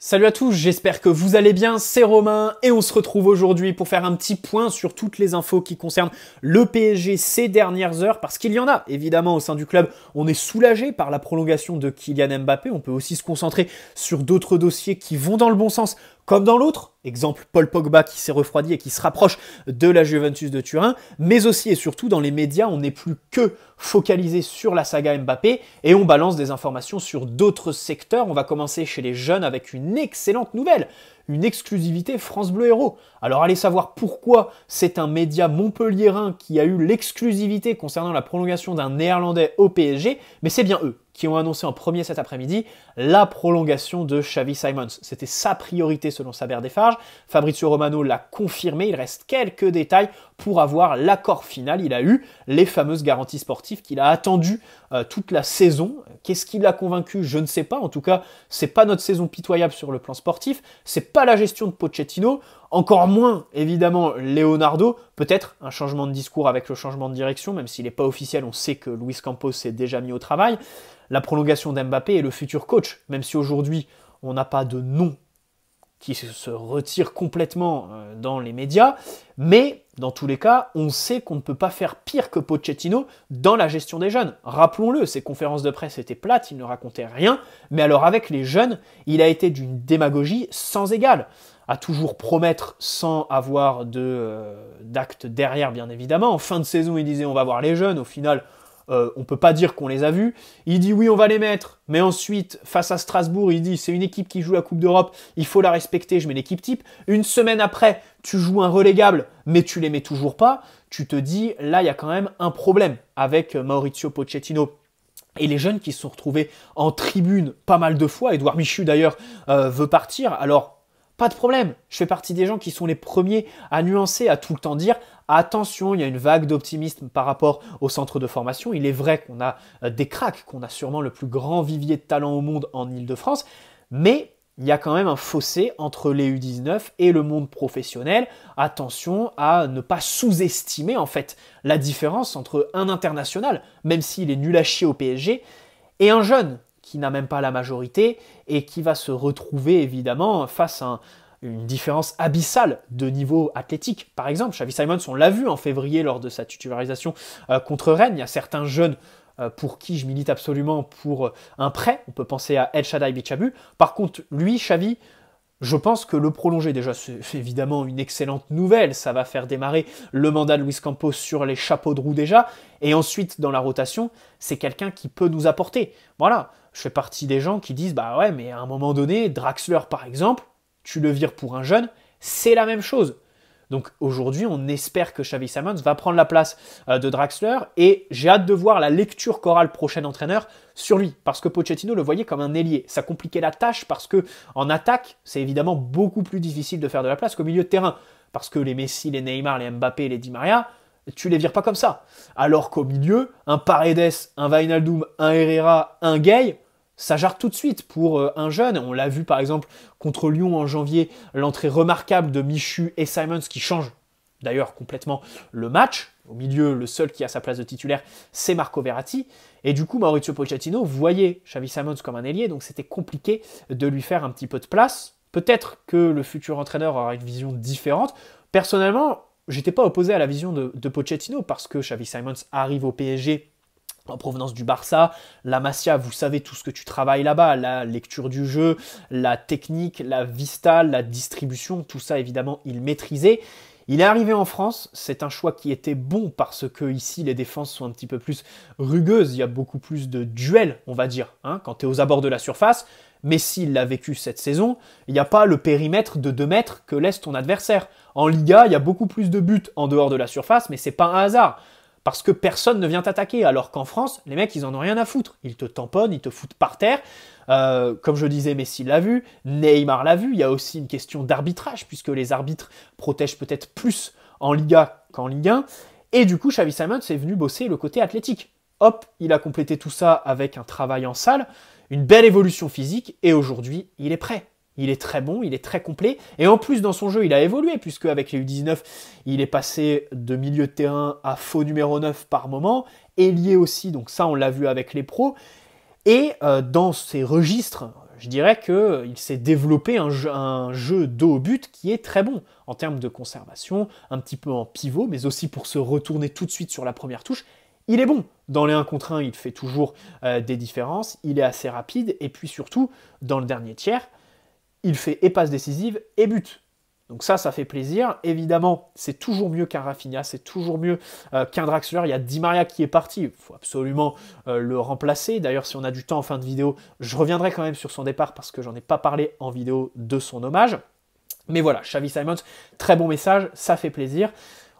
Salut à tous, j'espère que vous allez bien, c'est Romain et on se retrouve aujourd'hui pour faire un petit point sur toutes les infos qui concernent le PSG ces dernières heures, parce qu'il y en a évidemment au sein du club, on est soulagé par la prolongation de Kylian Mbappé, on peut aussi se concentrer sur d'autres dossiers qui vont dans le bon sens comme dans l'autre, exemple Paul Pogba qui s'est refroidi et qui se rapproche de la Juventus de Turin, mais aussi et surtout dans les médias, on n'est plus que focalisé sur la saga Mbappé et on balance des informations sur d'autres secteurs. On va commencer chez les jeunes avec une excellente nouvelle, une exclusivité France Bleu Héros. Alors allez savoir pourquoi c'est un média montpelliérain qui a eu l'exclusivité concernant la prolongation d'un néerlandais au PSG, mais c'est bien eux qui ont annoncé en premier cet après-midi la prolongation de Xavi Simons. C'était sa priorité selon Saber Defarge. Fabrizio Romano l'a confirmé. Il reste quelques détails pour avoir l'accord final. Il a eu les fameuses garanties sportives qu'il a attendues euh, toute la saison. Qu'est-ce qui l'a convaincu Je ne sais pas. En tout cas, c'est pas notre saison pitoyable sur le plan sportif. C'est pas la gestion de Pochettino. Encore moins, évidemment, Leonardo. Peut-être un changement de discours avec le changement de direction, même s'il n'est pas officiel, on sait que Luis Campos s'est déjà mis au travail. La prolongation d'Mbappé et le futur coach, même si aujourd'hui on n'a pas de nom qui se retire complètement euh, dans les médias. Mais dans tous les cas, on sait qu'on ne peut pas faire pire que Pochettino dans la gestion des jeunes. Rappelons-le, ses conférences de presse étaient plates, il ne racontait rien. Mais alors avec les jeunes, il a été d'une démagogie sans égale à toujours promettre sans avoir de euh, d'acte derrière, bien évidemment. En fin de saison, il disait on va voir les jeunes. Au final, euh, on peut pas dire qu'on les a vus. Il dit oui, on va les mettre, mais ensuite, face à Strasbourg, il dit c'est une équipe qui joue la Coupe d'Europe, il faut la respecter, je mets l'équipe type. Une semaine après, tu joues un relégable, mais tu les mets toujours pas. Tu te dis là, il y a quand même un problème avec Maurizio Pochettino. Et les jeunes qui se sont retrouvés en tribune pas mal de fois, Edouard Michu d'ailleurs euh, veut partir. Alors pas de problème, je fais partie des gens qui sont les premiers à nuancer, à tout le temps dire attention, il y a une vague d'optimisme par rapport au centre de formation. Il est vrai qu'on a euh, des cracks, qu'on a sûrement le plus grand vivier de talent au monde en Ile-de-France, mais il y a quand même un fossé entre les U19 et le monde professionnel. Attention à ne pas sous-estimer en fait la différence entre un international, même s'il est nul à chier au PSG, et un jeune qui n'a même pas la majorité et qui va se retrouver évidemment face à une différence abyssale de niveau athlétique. Par exemple, Xavi Simons, on l'a vu en février lors de sa titularisation euh, contre Rennes, il y a certains jeunes euh, pour qui je milite absolument pour euh, un prêt, on peut penser à El Shaddai Bichabu. Par contre, lui, Xavi, je pense que le prolonger, déjà, c'est évidemment une excellente nouvelle. Ça va faire démarrer le mandat de Luis Campos sur les chapeaux de roue déjà. Et ensuite, dans la rotation, c'est quelqu'un qui peut nous apporter. Voilà. Je fais partie des gens qui disent, bah ouais, mais à un moment donné, Draxler, par exemple, tu le vires pour un jeune, c'est la même chose. Donc aujourd'hui, on espère que Xavi Simons va prendre la place euh, de Draxler et j'ai hâte de voir la lecture chorale prochaine prochain entraîneur sur lui parce que Pochettino le voyait comme un ailier. Ça compliquait la tâche parce que en attaque, c'est évidemment beaucoup plus difficile de faire de la place qu'au milieu de terrain parce que les Messi, les Neymar, les Mbappé, les Di Maria, tu les vires pas comme ça. Alors qu'au milieu, un Paredes, un Vainaldoum, un Herrera, un Gay, ça jarre tout de suite pour euh, un jeune. On l'a vu par exemple contre Lyon en janvier, l'entrée remarquable de Michu et Simons qui change d'ailleurs complètement le match. Au milieu, le seul qui a sa place de titulaire, c'est Marco Verratti. Et du coup, Maurizio Pochettino voyait Xavi Simons comme un ailier, donc c'était compliqué de lui faire un petit peu de place. Peut-être que le futur entraîneur aura une vision différente. Personnellement, j'étais pas opposé à la vision de, de Pochettino parce que Xavi Simons arrive au PSG en provenance du Barça. La Masia, vous savez tout ce que tu travailles là-bas, la lecture du jeu, la technique, la vista, la distribution, tout ça évidemment, il maîtrisait. Il est arrivé en France, c'est un choix qui était bon parce que ici les défenses sont un petit peu plus rugueuses, il y a beaucoup plus de duels, on va dire, hein, quand tu es aux abords de la surface. Mais s'il l'a vécu cette saison, il n'y a pas le périmètre de 2 mètres que laisse ton adversaire. En Liga, il y a beaucoup plus de buts en dehors de la surface, mais c'est pas un hasard parce que personne ne vient t'attaquer. Alors qu'en France, les mecs, ils en ont rien à foutre. Ils te tamponnent, ils te foutent par terre. Euh, comme je disais, Messi l'a vu, Neymar l'a vu. Il y a aussi une question d'arbitrage, puisque les arbitres protègent peut-être plus en Liga qu'en Ligue 1. Et du coup, Xavi Simons est venu bosser le côté athlétique. Hop, il a complété tout ça avec un travail en salle, une belle évolution physique, et aujourd'hui, il est prêt. Il est très bon, il est très complet. Et en plus, dans son jeu, il a évolué, puisque avec les U19, il est passé de milieu de terrain à faux numéro 9 par moment. lié aussi, donc ça, on l'a vu avec les pros. Et euh, dans ses registres, je dirais qu'il euh, s'est développé un jeu, un jeu dos au but qui est très bon en termes de conservation, un petit peu en pivot, mais aussi pour se retourner tout de suite sur la première touche. Il est bon. Dans les 1 contre 1, il fait toujours euh, des différences, il est assez rapide, et puis surtout, dans le dernier tiers, il fait et passe décisive et but. Donc ça, ça fait plaisir. Évidemment, c'est toujours mieux qu'un Rafinha, c'est toujours mieux euh, qu'un Draxler. Il y a Di Maria qui est parti, il faut absolument euh, le remplacer. D'ailleurs, si on a du temps en fin de vidéo, je reviendrai quand même sur son départ parce que j'en ai pas parlé en vidéo de son hommage. Mais voilà, Xavi Simons, très bon message, ça fait plaisir.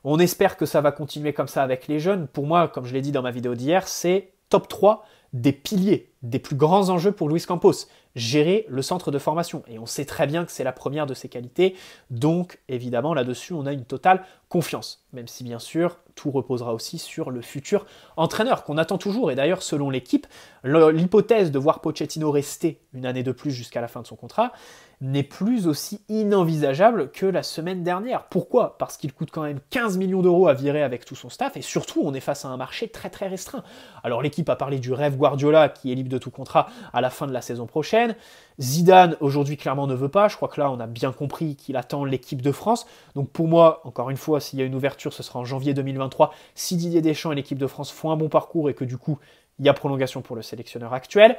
On espère que ça va continuer comme ça avec les jeunes. Pour moi, comme je l'ai dit dans ma vidéo d'hier, c'est top 3 des piliers des plus grands enjeux pour Luis Campos, gérer le centre de formation. Et on sait très bien que c'est la première de ses qualités, donc évidemment là-dessus on a une totale confiance, même si bien sûr tout reposera aussi sur le futur entraîneur qu'on attend toujours. Et d'ailleurs selon l'équipe, l'hypothèse de voir Pochettino rester une année de plus jusqu'à la fin de son contrat n'est plus aussi inenvisageable que la semaine dernière. Pourquoi Parce qu'il coûte quand même 15 millions d'euros à virer avec tout son staff, et surtout on est face à un marché très très restreint. Alors l'équipe a parlé du rêve Guardiola qui est de tout contrat à la fin de la saison prochaine. Zidane, aujourd'hui, clairement ne veut pas. Je crois que là, on a bien compris qu'il attend l'équipe de France. Donc pour moi, encore une fois, s'il y a une ouverture, ce sera en janvier 2023. Si Didier Deschamps et l'équipe de France font un bon parcours et que du coup, il y a prolongation pour le sélectionneur actuel.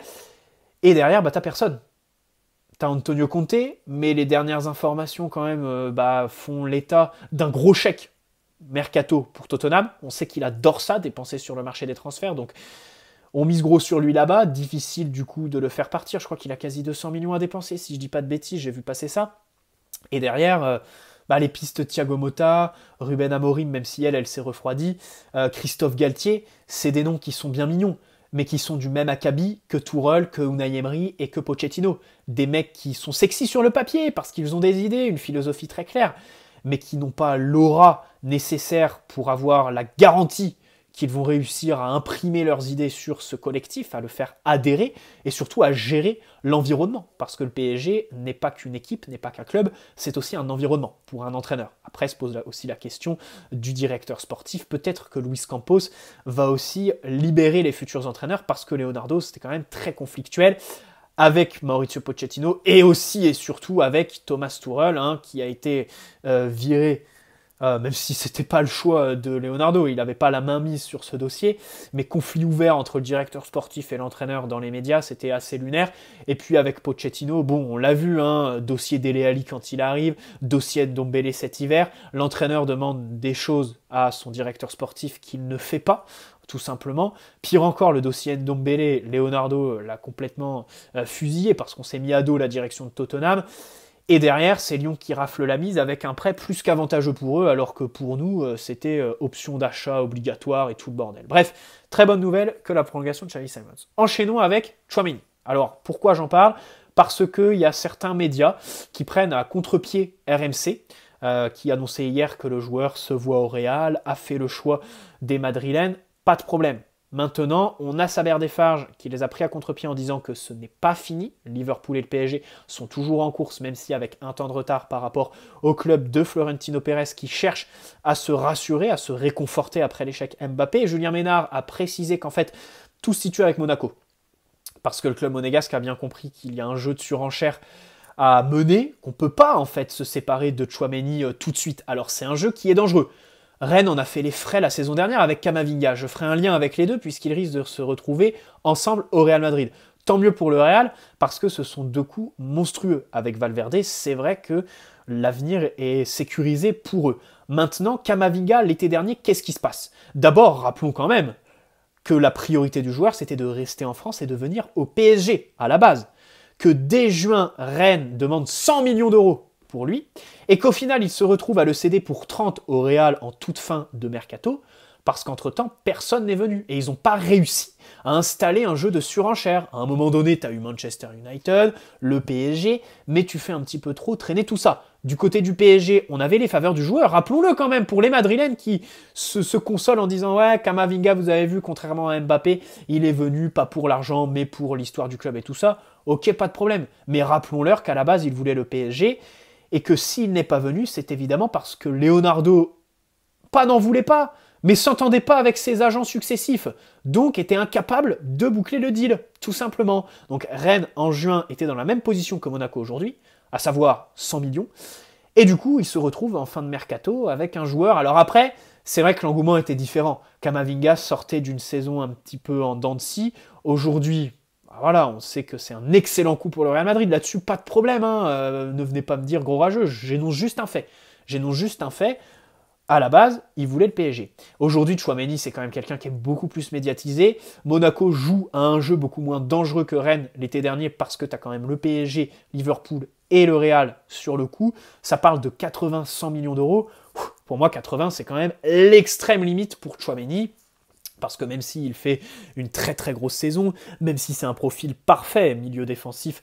Et derrière, bah, t'as personne. T'as Antonio Conte, mais les dernières informations, quand même, euh, bah, font l'état d'un gros chèque mercato pour Tottenham. On sait qu'il adore ça, dépenser sur le marché des transferts. Donc, on mise gros sur lui là-bas, difficile du coup de le faire partir. Je crois qu'il a quasi 200 millions à dépenser, si je dis pas de bêtises, j'ai vu passer ça. Et derrière, euh, bah, les pistes Thiago Motta, Ruben Amorim, même si elle, elle s'est refroidie, euh, Christophe Galtier, c'est des noms qui sont bien mignons, mais qui sont du même acabit que Tourelle, que Unai Emery et que Pochettino. Des mecs qui sont sexy sur le papier parce qu'ils ont des idées, une philosophie très claire, mais qui n'ont pas l'aura nécessaire pour avoir la garantie qu'ils vont réussir à imprimer leurs idées sur ce collectif, à le faire adhérer et surtout à gérer l'environnement. Parce que le PSG n'est pas qu'une équipe, n'est pas qu'un club, c'est aussi un environnement pour un entraîneur. Après se pose aussi la question du directeur sportif. Peut-être que Luis Campos va aussi libérer les futurs entraîneurs parce que Leonardo, c'était quand même très conflictuel avec Maurizio Pochettino et aussi et surtout avec Thomas Tourel, hein, qui a été euh, viré euh, même si c'était pas le choix de Leonardo, il n'avait pas la main mise sur ce dossier, mais conflit ouvert entre le directeur sportif et l'entraîneur dans les médias, c'était assez lunaire. Et puis avec Pochettino, bon, on l'a vu, hein, dossier d'Eleali quand il arrive, dossier de cet hiver, l'entraîneur demande des choses à son directeur sportif qu'il ne fait pas, tout simplement. Pire encore, le dossier Ndombele, Leonardo l'a complètement euh, fusillé parce qu'on s'est mis à dos la direction de Tottenham. Et derrière, c'est Lyon qui rafle la mise avec un prêt plus qu'avantageux pour eux, alors que pour nous, euh, c'était euh, option d'achat obligatoire et tout le bordel. Bref, très bonne nouvelle que la prolongation de Charlie Simons. Enchaînons avec Chouamini. Alors, pourquoi j'en parle Parce qu'il y a certains médias qui prennent à contre-pied RMC, euh, qui annonçait hier que le joueur se voit au Real, a fait le choix des Madrilènes. Pas de problème. Maintenant, on a Saber Defarge qui les a pris à contre-pied en disant que ce n'est pas fini. Liverpool et le PSG sont toujours en course, même si avec un temps de retard par rapport au club de Florentino Pérez qui cherche à se rassurer, à se réconforter après l'échec Mbappé. Julien Ménard a précisé qu'en fait, tout se situe avec Monaco. Parce que le club monégasque a bien compris qu'il y a un jeu de surenchère à mener, qu'on ne peut pas en fait se séparer de Chouameni euh, tout de suite. Alors c'est un jeu qui est dangereux. Rennes en a fait les frais la saison dernière avec Camavinga. Je ferai un lien avec les deux puisqu'ils risquent de se retrouver ensemble au Real Madrid. Tant mieux pour le Real parce que ce sont deux coups monstrueux avec Valverde. C'est vrai que l'avenir est sécurisé pour eux. Maintenant, Camavinga, l'été dernier, qu'est-ce qui se passe D'abord, rappelons quand même que la priorité du joueur, c'était de rester en France et de venir au PSG à la base. Que dès juin, Rennes demande 100 millions d'euros pour lui, et qu'au final il se retrouve à le céder pour 30 au Real en toute fin de mercato, parce qu'entre-temps, personne n'est venu, et ils n'ont pas réussi à installer un jeu de surenchère. À un moment donné, tu as eu Manchester United, le PSG, mais tu fais un petit peu trop traîner tout ça. Du côté du PSG, on avait les faveurs du joueur, rappelons-le quand même, pour les Madrilènes qui se, se consolent en disant « Ouais, Kamavinga, vous avez vu, contrairement à Mbappé, il est venu pas pour l'argent, mais pour l'histoire du club et tout ça. Ok, pas de problème. Mais rappelons-leur qu'à la base, il voulait le PSG, et que s'il n'est pas venu, c'est évidemment parce que Leonardo, pas n'en voulait pas, mais s'entendait pas avec ses agents successifs, donc était incapable de boucler le deal, tout simplement. Donc Rennes, en juin, était dans la même position que Monaco aujourd'hui, à savoir 100 millions, et du coup, il se retrouve en fin de mercato avec un joueur. Alors après, c'est vrai que l'engouement était différent. Kamavinga sortait d'une saison un petit peu en dents de scie. Aujourd'hui, bah voilà, on sait que c'est un excellent coup pour le Real Madrid. Là-dessus, pas de problème. Hein. Euh, ne venez pas me dire gros rageux. J'énonce juste un fait. J'énonce juste un fait. À la base, il voulait le PSG. Aujourd'hui, Chouameni, c'est quand même quelqu'un qui est beaucoup plus médiatisé. Monaco joue à un jeu beaucoup moins dangereux que Rennes l'été dernier parce que tu as quand même le PSG, Liverpool et le Real sur le coup. Ça parle de 80-100 millions d'euros. Pour moi, 80, c'est quand même l'extrême limite pour Chouameni parce que même s'il fait une très très grosse saison, même si c'est un profil parfait, milieu défensif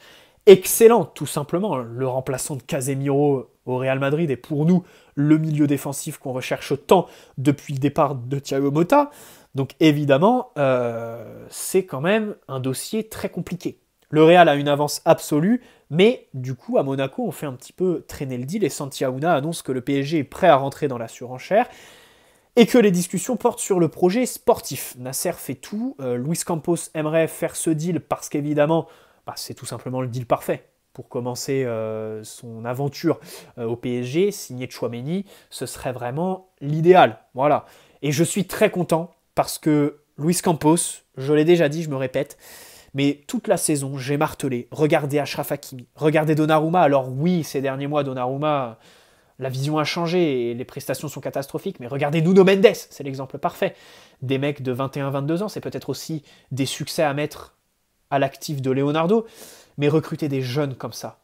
excellent tout simplement, hein. le remplaçant de Casemiro au Real Madrid est pour nous le milieu défensif qu'on recherche tant depuis le départ de Thiago Mota, Donc évidemment, euh, c'est quand même un dossier très compliqué. Le Real a une avance absolue, mais du coup, à Monaco, on fait un petit peu traîner le deal et Santiago annonce que le PSG est prêt à rentrer dans la surenchère et que les discussions portent sur le projet sportif. Nasser fait tout, euh, Luis Campos aimerait faire ce deal parce qu'évidemment, bah, c'est tout simplement le deal parfait pour commencer euh, son aventure euh, au PSG, signé Chouameni, ce serait vraiment l'idéal. Voilà. Et je suis très content parce que Luis Campos, je l'ai déjà dit, je me répète, mais toute la saison, j'ai martelé. Regardez Ashraf Hakimi, regardez Donnarumma. Alors oui, ces derniers mois, Donnarumma, la vision a changé et les prestations sont catastrophiques, mais regardez Nuno Mendes, c'est l'exemple parfait. Des mecs de 21-22 ans, c'est peut-être aussi des succès à mettre à l'actif de Leonardo, mais recruter des jeunes comme ça,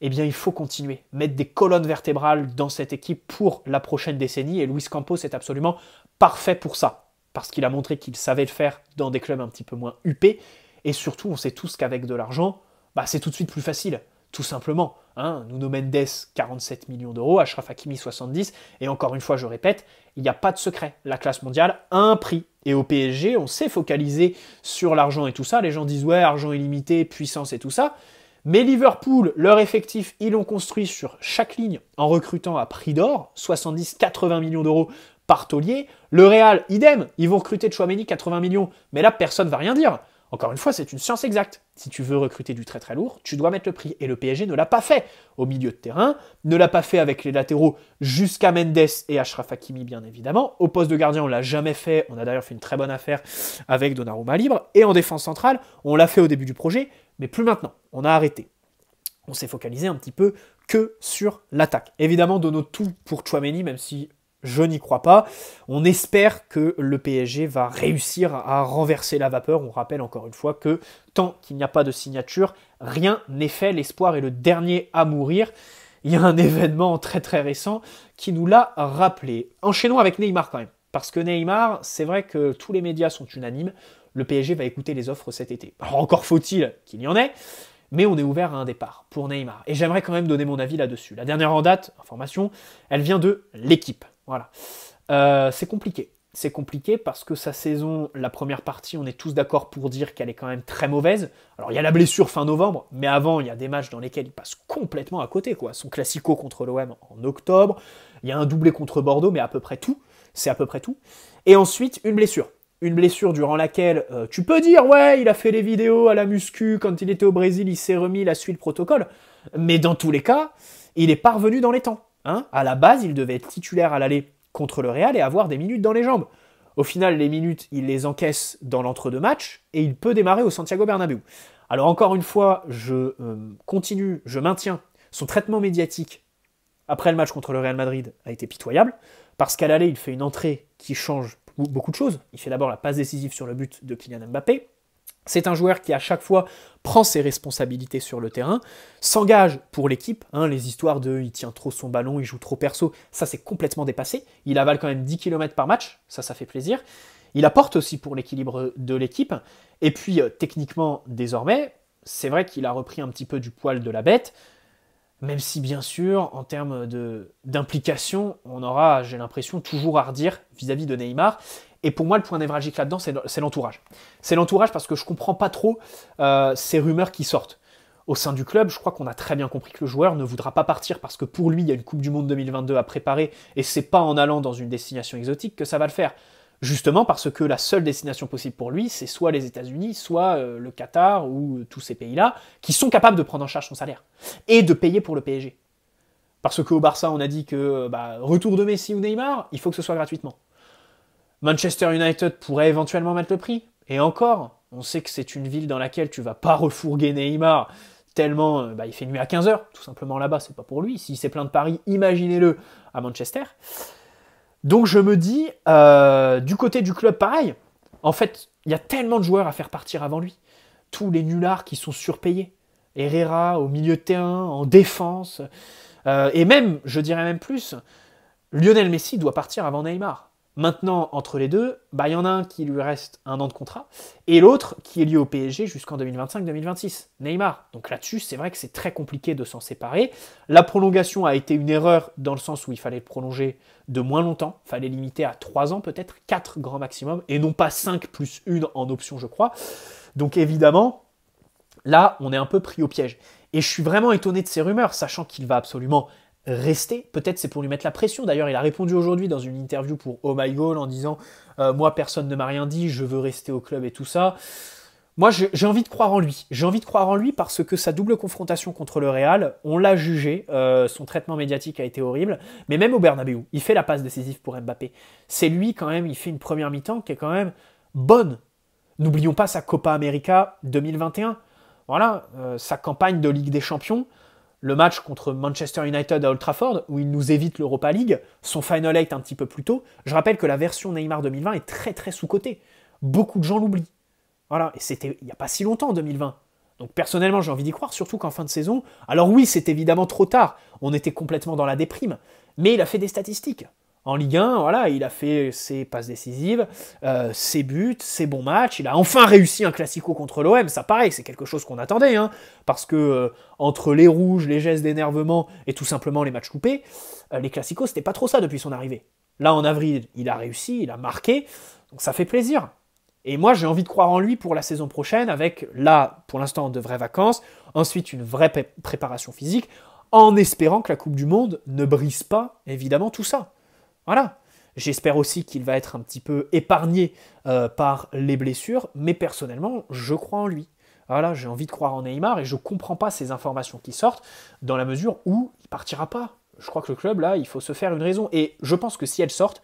eh bien il faut continuer, mettre des colonnes vertébrales dans cette équipe pour la prochaine décennie, et Luis Campos est absolument parfait pour ça, parce qu'il a montré qu'il savait le faire dans des clubs un petit peu moins huppés, et surtout on sait tous qu'avec de l'argent, bah, c'est tout de suite plus facile, tout simplement. Hein, Nuno Mendes, 47 millions d'euros, Ashraf Hakimi, 70. Et encore une fois, je répète, il n'y a pas de secret. La classe mondiale a un prix. Et au PSG, on s'est focalisé sur l'argent et tout ça. Les gens disent, ouais, argent illimité, puissance et tout ça. Mais Liverpool, leur effectif, ils l'ont construit sur chaque ligne en recrutant à prix d'or, 70-80 millions d'euros par taulier. Le Real, idem, ils vont recruter Chouameni, 80 millions. Mais là, personne ne va rien dire. Encore une fois, c'est une science exacte. Si tu veux recruter du très très lourd, tu dois mettre le prix. Et le PSG ne l'a pas fait au milieu de terrain, ne l'a pas fait avec les latéraux jusqu'à Mendes et Ashraf Hakimi, bien évidemment. Au poste de gardien, on l'a jamais fait. On a d'ailleurs fait une très bonne affaire avec Donnarumma libre. Et en défense centrale, on l'a fait au début du projet, mais plus maintenant. On a arrêté. On s'est focalisé un petit peu que sur l'attaque. Évidemment, donnons tout pour Chouameni, même si je n'y crois pas. On espère que le PSG va réussir à renverser la vapeur. On rappelle encore une fois que tant qu'il n'y a pas de signature, rien n'est fait. L'espoir est le dernier à mourir. Il y a un événement très très récent qui nous l'a rappelé. Enchaînons avec Neymar quand même. Parce que Neymar, c'est vrai que tous les médias sont unanimes. Le PSG va écouter les offres cet été. Alors encore faut-il qu'il y en ait mais on est ouvert à un départ pour Neymar. Et j'aimerais quand même donner mon avis là-dessus. La dernière en date, information, elle vient de l'équipe. Voilà. Euh, c'est compliqué. C'est compliqué parce que sa saison, la première partie, on est tous d'accord pour dire qu'elle est quand même très mauvaise. Alors il y a la blessure fin novembre, mais avant, il y a des matchs dans lesquels il passe complètement à côté. Quoi. Son classico contre l'OM en octobre, il y a un doublé contre Bordeaux, mais à peu près tout. C'est à peu près tout. Et ensuite, une blessure une blessure durant laquelle euh, tu peux dire ouais il a fait les vidéos à la muscu quand il était au Brésil il s'est remis la suite suivi le protocole mais dans tous les cas il est revenu dans les temps Hein à la base, il devait être titulaire à l'aller contre le Real et avoir des minutes dans les jambes. Au final, les minutes, il les encaisse dans l'entre-deux matchs et il peut démarrer au Santiago Bernabéu. Alors encore une fois, je euh, continue, je maintiens son traitement médiatique après le match contre le Real Madrid a été pitoyable parce qu'à l'aller, il fait une entrée qui change beaucoup de choses. Il fait d'abord la passe décisive sur le but de Kylian Mbappé. C'est un joueur qui à chaque fois prend ses responsabilités sur le terrain, s'engage pour l'équipe, hein, les histoires de il tient trop son ballon, il joue trop perso, ça c'est complètement dépassé, il avale quand même 10 km par match, ça ça fait plaisir, il apporte aussi pour l'équilibre de l'équipe, et puis euh, techniquement désormais, c'est vrai qu'il a repris un petit peu du poil de la bête, même si bien sûr, en termes d'implication, on aura, j'ai l'impression, toujours à redire vis à -vis de Neymar. Et pour moi, le point névralgique là-dedans, c'est l'entourage. C'est l'entourage parce que je comprends pas trop euh, ces rumeurs qui sortent. Au sein du club, je crois qu'on a très bien compris que le joueur ne voudra pas partir parce que pour lui, il y a une Coupe du Monde 2022 à préparer et c'est pas en allant dans une destination exotique que ça va le faire. Justement parce que la seule destination possible pour lui, c'est soit les États-Unis, soit euh, le Qatar ou euh, tous ces pays-là qui sont capables de prendre en charge son salaire et de payer pour le PSG. Parce qu'au Barça, on a dit que bah, retour de Messi ou Neymar, il faut que ce soit gratuitement. Manchester United pourrait éventuellement mettre le prix. Et encore, on sait que c'est une ville dans laquelle tu vas pas refourguer Neymar tellement euh, bah, il fait nuit à 15h, tout simplement là-bas, c'est pas pour lui. S'il s'est plein de Paris, imaginez-le à Manchester. Donc je me dis, euh, du côté du club, pareil, en fait, il y a tellement de joueurs à faire partir avant lui. Tous les nullards qui sont surpayés. Herrera au milieu de terrain, en défense. Euh, et même, je dirais même plus, Lionel Messi doit partir avant Neymar. Maintenant, entre les deux, bah, il y en a un qui lui reste un an de contrat et l'autre qui est lié au PSG jusqu'en 2025-2026, Neymar. Donc là-dessus, c'est vrai que c'est très compliqué de s'en séparer. La prolongation a été une erreur dans le sens où il fallait prolonger de moins longtemps, il fallait limiter à trois ans peut-être, quatre grands maximum et non pas cinq plus une en option, je crois. Donc évidemment, là, on est un peu pris au piège. Et je suis vraiment étonné de ces rumeurs, sachant qu'il va absolument rester. Peut-être c'est pour lui mettre la pression. D'ailleurs, il a répondu aujourd'hui dans une interview pour Oh My Goal en disant euh, Moi, personne ne m'a rien dit, je veux rester au club et tout ça. Moi, j'ai envie de croire en lui. J'ai envie de croire en lui parce que sa double confrontation contre le Real, on l'a jugé. Euh, son traitement médiatique a été horrible. Mais même au Bernabeu, il fait la passe décisive pour Mbappé. C'est lui, quand même, il fait une première mi-temps qui est quand même bonne. N'oublions pas sa Copa América 2021. Voilà, euh, sa campagne de Ligue des Champions le match contre Manchester United à Old Trafford, où il nous évite l'Europa League, son Final eight un petit peu plus tôt, je rappelle que la version Neymar 2020 est très très sous-cotée. Beaucoup de gens l'oublient. Voilà, et c'était il n'y a pas si longtemps, 2020. Donc personnellement, j'ai envie d'y croire, surtout qu'en fin de saison, alors oui, c'est évidemment trop tard, on était complètement dans la déprime, mais il a fait des statistiques. En Ligue 1, voilà, il a fait ses passes décisives, euh, ses buts, ses bons matchs. Il a enfin réussi un classico contre l'OM. Ça, pareil, c'est quelque chose qu'on attendait, hein. parce que euh, entre les rouges, les gestes d'énervement et tout simplement les matchs coupés, euh, les classicos, c'était pas trop ça depuis son arrivée. Là, en avril, il a réussi, il a marqué, donc ça fait plaisir. Et moi, j'ai envie de croire en lui pour la saison prochaine, avec là, pour l'instant, de vraies vacances, ensuite une vraie préparation physique, en espérant que la Coupe du Monde ne brise pas, évidemment, tout ça. Voilà. J'espère aussi qu'il va être un petit peu épargné euh, par les blessures, mais personnellement, je crois en lui. Voilà, j'ai envie de croire en Neymar et je ne comprends pas ces informations qui sortent dans la mesure où il partira pas. Je crois que le club, là, il faut se faire une raison. Et je pense que si elles sortent,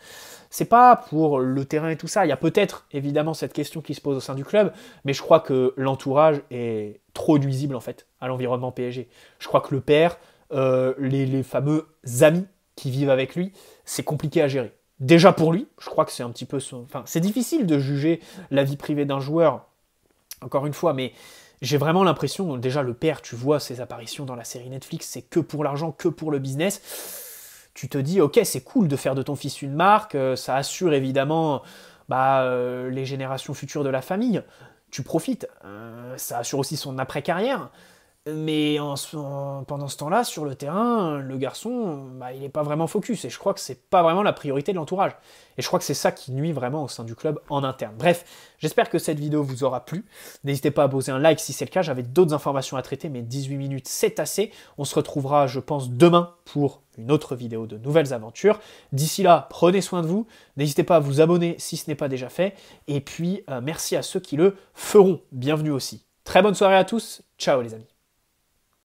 c'est pas pour le terrain et tout ça. Il y a peut-être évidemment cette question qui se pose au sein du club, mais je crois que l'entourage est trop nuisible en fait à l'environnement PSG. Je crois que le père, euh, les fameux amis qui vivent avec lui, c'est compliqué à gérer. Déjà pour lui, je crois que c'est un petit peu son... Enfin, c'est difficile de juger la vie privée d'un joueur, encore une fois, mais j'ai vraiment l'impression, déjà le père, tu vois ses apparitions dans la série Netflix, c'est que pour l'argent, que pour le business. Tu te dis, ok, c'est cool de faire de ton fils une marque, euh, ça assure évidemment bah, euh, les générations futures de la famille, tu profites, euh, ça assure aussi son après-carrière, mais en, pendant ce temps-là, sur le terrain, le garçon, bah, il n'est pas vraiment focus. Et je crois que c'est pas vraiment la priorité de l'entourage. Et je crois que c'est ça qui nuit vraiment au sein du club en interne. Bref, j'espère que cette vidéo vous aura plu. N'hésitez pas à poser un like si c'est le cas. J'avais d'autres informations à traiter, mais 18 minutes, c'est assez. On se retrouvera, je pense, demain pour une autre vidéo de nouvelles aventures. D'ici là, prenez soin de vous. N'hésitez pas à vous abonner si ce n'est pas déjà fait. Et puis, euh, merci à ceux qui le feront. Bienvenue aussi. Très bonne soirée à tous. Ciao les amis.